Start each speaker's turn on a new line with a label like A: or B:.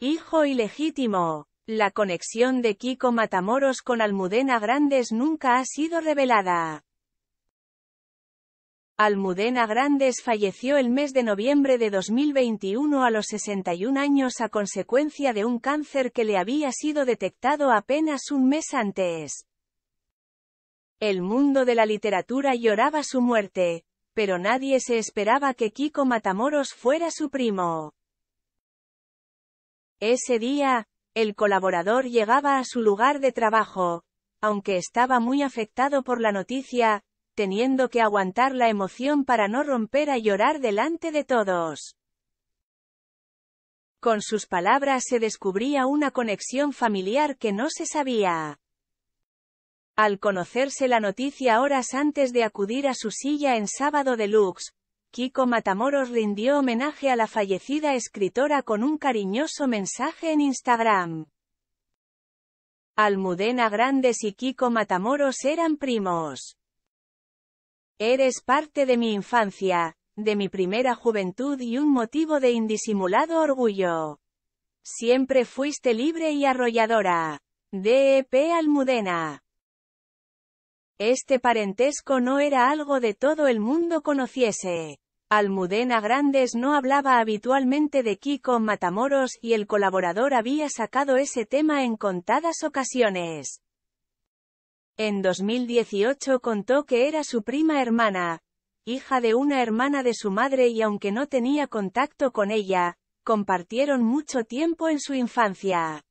A: Hijo ilegítimo. La conexión de Kiko Matamoros con Almudena Grandes nunca ha sido revelada. Almudena Grandes falleció el mes de noviembre de 2021 a los 61 años a consecuencia de un cáncer que le había sido detectado apenas un mes antes. El mundo de la literatura lloraba su muerte, pero nadie se esperaba que Kiko Matamoros fuera su primo. Ese día, el colaborador llegaba a su lugar de trabajo, aunque estaba muy afectado por la noticia, teniendo que aguantar la emoción para no romper a llorar delante de todos. Con sus palabras se descubría una conexión familiar que no se sabía. Al conocerse la noticia horas antes de acudir a su silla en Sábado Deluxe, Kiko Matamoros rindió homenaje a la fallecida escritora con un cariñoso mensaje en Instagram. Almudena Grandes y Kiko Matamoros eran primos. Eres parte de mi infancia, de mi primera juventud y un motivo de indisimulado orgullo. Siempre fuiste libre y arrolladora. DEP Almudena. Este parentesco no era algo de todo el mundo conociese. Almudena Grandes no hablaba habitualmente de Kiko Matamoros y el colaborador había sacado ese tema en contadas ocasiones. En 2018 contó que era su prima hermana, hija de una hermana de su madre y aunque no tenía contacto con ella, compartieron mucho tiempo en su infancia.